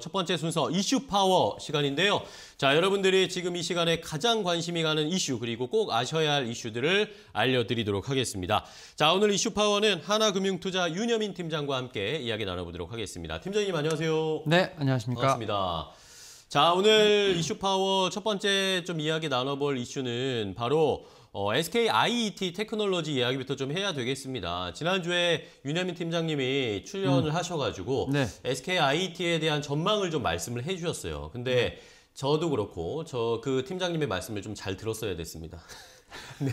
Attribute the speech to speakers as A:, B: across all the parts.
A: 첫 번째 순서 이슈 파워 시간인데요. 자, 여러분들이 지금 이 시간에 가장 관심이 가는 이슈 그리고 꼭 아셔야 할 이슈들을 알려드리도록 하겠습니다. 자, 오늘 이슈 파워는 하나금융투자 윤여민 팀장과 함께 이야기 나눠보도록 하겠습니다. 팀장님 안녕하세요.
B: 네, 안녕하십니까.
A: 반갑습니다. 자, 오늘 이슈 파워 첫 번째 좀 이야기 나눠볼 이슈는 바로 어, SK IET 테크놀로지 이야기부터 좀 해야 되겠습니다. 지난주에 윤현민 팀장님이 출연을 음. 하셔가지고 네. SK IET에 대한 전망을 좀 말씀을 해주셨어요. 근데 음. 저도 그렇고 저 그 팀장님의 말씀을 좀 잘 들었어야 됐습니다. 네.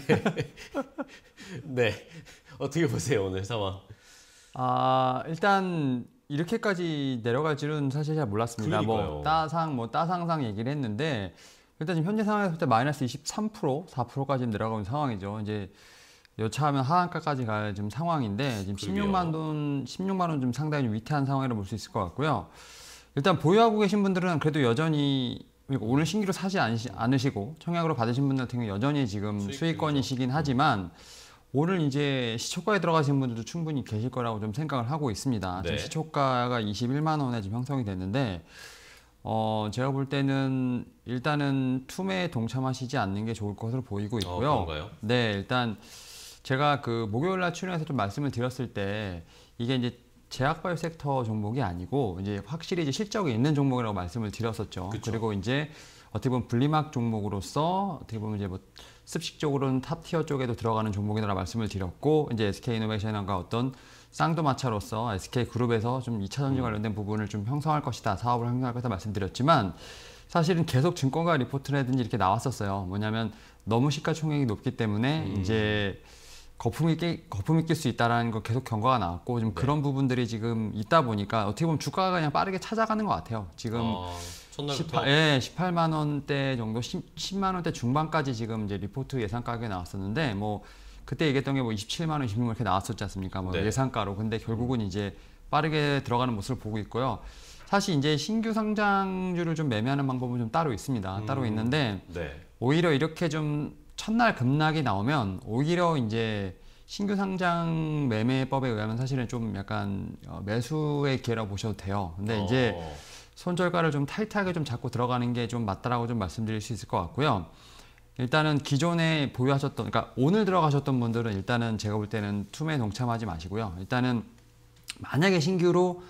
A: 네. 어떻게 보세요 오늘 상황?
B: 아 일단 이렇게까지 내려갈 줄은 사실 잘 몰랐습니다. 뭐 그러니까요. 뭐 따상 뭐 따상상 얘기를 했는데 일단 지금 현재 상황에서 볼때 마이너스 23% 4%까지 내려가는 상황이죠. 이제 여차하면 하한가까지 갈 지금 상황인데 지금 그러 16만 돈 16만 원 좀 상당히 위태한 상황이라고 볼 수 있을 것 같고요. 일단 보유하고 계신 분들은 그래도 여전히 그러니까 오늘 신규로 사지 않으시고 청약으로 받으신 분들 같은 경우 여전히 지금 수익권이시긴 하지만 오늘 이제 시초가에 들어가신 분들도 충분히 계실 거라고 좀 생각을 하고 있습니다. 네. 지금 시초가가 21만 원에 지금 형성이 됐는데 어, 제가 볼 때는 일단은 툼에 동참하시지 않는 게 좋을 것으로 보이고 어, 있고요. 어, 그런가요? 네, 일단 제가 그 목요일 날 출연해서 좀 말씀을 드렸을 때 이게 이제 제약바이오 섹터 종목이 아니고 이제 확실히 이제 실적이 있는 종목이라고 말씀을 드렸었죠. 그쵸. 그리고 이제 어떻게 보면 분리막 종목으로서 어떻게 보면 이제 뭐 습식적으로는 탑티어 쪽에도 들어가는 종목이라 말씀을 드렸고 이제 SK이노베이션과 어떤 쌍도마차로서 SK그룹에서 좀 2차 전지 음. 관련된 부분을 좀 형성할 것이다, 사업을 형성할 것이다 말씀드렸지만 사실은 계속 증권가 리포트라든지 이렇게 나왔었어요. 뭐냐면 너무 시가총액이 높기 때문에 음. 이제 거품이 깨, 거품이 낄 수 있다라는 거 계속 경과가 나왔고 좀 네. 그런 부분들이 지금 있다 보니까 어떻게 보면 주가가 그냥 빠르게 찾아가는 것 같아요. 지금 어, 예, 18만 원대 정도, 10, 만 원대 중반까지 지금 이제 리포트 예상 가격에 나왔었는데 뭐 그때 얘기했던 게 뭐 27만 원, 26만 원 이렇게 나왔었지 않습니까? 뭐 네. 예상가로. 근데 결국은 이제 빠르게 들어가는 모습을 보고 있고요. 사실 이제 신규 상장주를 좀 매매하는 방법은 좀 따로 있습니다. 음, 따로 있는데 네. 오히려 이렇게 좀 첫날 급락이 나오면 오히려 이제 신규 상장 매매법에 의하면 사실은 좀 약간 어, 매수의 기회라고 보셔도 돼요. 근데 어. 이제 손절가를 좀 타이트하게 좀 잡고 들어가는 게 좀 맞다라고 좀 말씀드릴 수 있을 것 같고요. 일단은 기존에 보유하셨던 그러니까 오늘 들어가셨던 분들은 일단은 제가 볼 때는 투매에 동참하지 마시고요. 일단은 만약에 신규로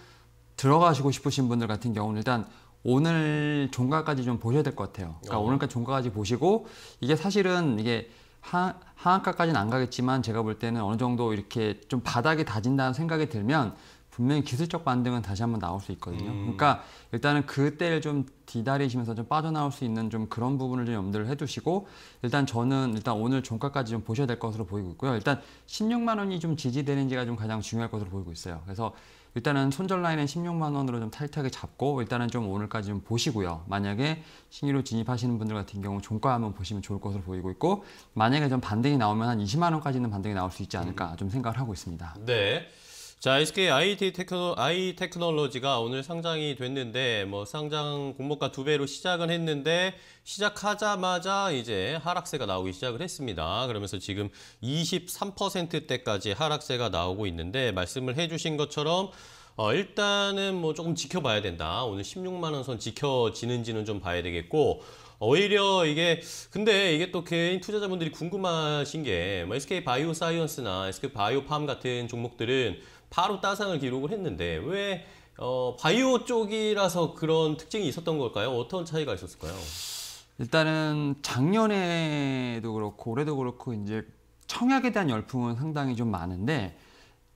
B: 들어가시고 싶으신 분들 같은 경우는 일단 오늘 종가까지 좀 보셔야 될 것 같아요. 그러니까 어. 오늘까지 종가까지 보시고 이게 사실은 이게 하, 하한가까지는 안 가겠지만 제가 볼 때는 어느 정도 이렇게 좀 바닥이 다진다는 생각이 들면 분명히 기술적 반등은 다시 한번 나올 수 있거든요. 음. 그러니까 일단은 그때를 좀 기다리시면서 좀 빠져나올 수 있는 좀 그런 부분을 좀 염두를 해두시고 일단 저는 일단 오늘 종가까지 좀 보셔야 될 것으로 보이고 있고요. 일단 16만 원이 좀 지지되는지가 좀 가장 중요할 것으로 보이고 있어요. 그래서 일단은 손절 라인은 16만 원으로 좀 타이트하게 잡고 일단은 좀 오늘까지 좀 보시고요. 만약에 신규로 진입하시는 분들 같은 경우 종가 한번 보시면 좋을 것으로 보이고 있고 만약에 좀 반등이 나오면 한 20만 원까지는 반등이 나올 수 있지 않을까 음. 좀 생각을 하고 있습니다.
A: 네. 자, SK IT 테크노, I 테크놀로지가 오늘 상장이 됐는데, 뭐, 상장 공모가 두 배로 시작은 했는데, 시작하자마자 이제 하락세가 나오기 시작을 했습니다. 그러면서 지금 23%대까지 하락세가 나오고 있는데, 말씀을 해주신 것처럼, 어, 일단은 뭐 조금 지켜봐야 된다. 오늘 16만원 선 지켜지는지는 좀 봐야 되겠고, 어, 오히려 이게 근데 이게 또 개인 투자자분들이 궁금하신 게뭐 SK 바이오 사이언스나 SK 바이오팜 같은 종목들은 바로 따상을 기록을 했는데 왜 어, 바이오 쪽이라서 그런 특징이 있었던 걸까요? 어떤 차이가 있었을까요?
B: 일단은 작년에도 그렇고 올해도 그렇고 이제 청약에 대한 열풍은 상당히 좀 많은데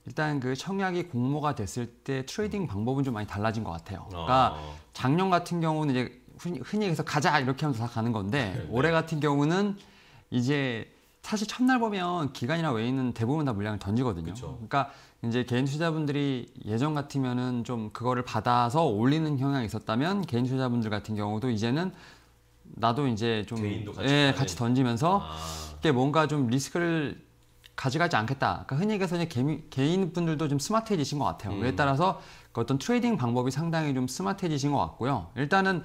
B: 일단 그 청약이 공모가 됐을 때 트레이딩 방법은 좀 많이 달라진 것 같아요. 그러니까 아. 작년 같은 경우는 이제 흔히 해서 가자 이렇게 하면서 다 가는 건데 네. 올해 같은 경우는 이제 사실 첫날 보면 기간이나 외에는 대부분 다 물량을 던지거든요. 그쵸. 그러니까 이제 개인 투자분들이 예전 같으면은 좀 그거를 받아서 올리는 경향이 있었다면 개인 투자분들 같은 경우도 이제는 나도 이제 좀 같이, 예, 같이 던지면서 아. 게 뭔가 좀 리스크를 가져가지 않겠다. 그러니까 흔히 얘기해서 개미, 개인분들도 좀 스마트해지신 것 같아요. 음. 그에 따라서 그 어떤 트레이딩 방법이 상당히 좀 스마트해지신 것 같고요. 일단은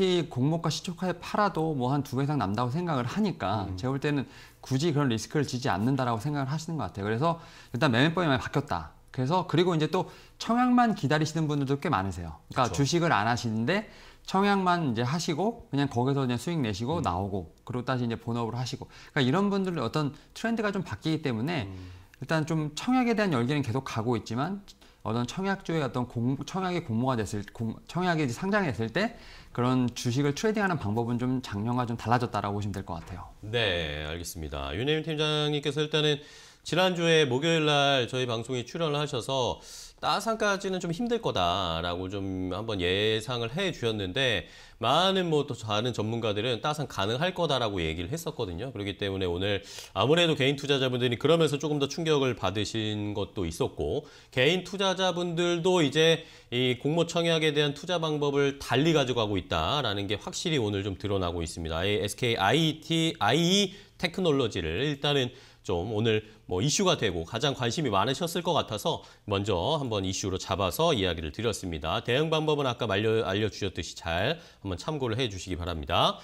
B: 어차피 공모가 시초가에 팔아도 뭐 한 두 배 이상 남다고 생각을 하니까 음. 제가 볼 때는 굳이 그런 리스크를 지지 않는다라고 생각을 하시는 것 같아요. 그래서 일단 매매법이 많이 바뀌었다. 그래서 그리고 이제 또 청약만 기다리시는 분들도 꽤 많으세요. 그러니까 그쵸. 주식을 안 하시는데 청약만 이제 하시고 그냥 거기서 그냥 수익 내시고 음. 나오고 그리고 다시 이제 본업으로 하시고 그러니까 이런 분들은 어떤 트렌드가 좀 바뀌기 때문에 음. 일단 좀 청약에 대한 열기는 계속 가고 있지만 어떤 청약주의 어떤 공, 청약이 공모가 됐을 공, 청약이 상장했을 때 그런 주식을 트레이딩하는 방법은 좀 작년과 좀 달라졌다라고 보시면 될 것 같아요.
A: 네, 알겠습니다. 윤혜윤 팀장님께서 일단은 지난주에 목요일 날 저희 방송에 출연을 하셔서 따상까지는 좀 힘들 거다라고 좀 한번 예상을 해 주셨는데 많은 뭐또 많은 전문가들은 따상 가능할 거다라고 얘기를 했었거든요. 그렇기 때문에 오늘 아무래도 개인 투자자분들이 그러면서 조금 더 충격을 받으신 것도 있었고 개인 투자자분들도 이제 이 공모 청약에 대한 투자 방법을 달리 가져가고 있다라는 게 확실히 오늘 좀 드러나고 있습니다. SK i t IE 테크놀로지를 일단은 좀 오늘 뭐 이슈가 되고 가장 관심이 많으셨을 것 같아서 먼저 한번 이슈로 잡아서 이야기를 드렸습니다. 대응 방법은 아까 알려, 알려주셨듯이 잘 한번 참고를 해주시기 바랍니다.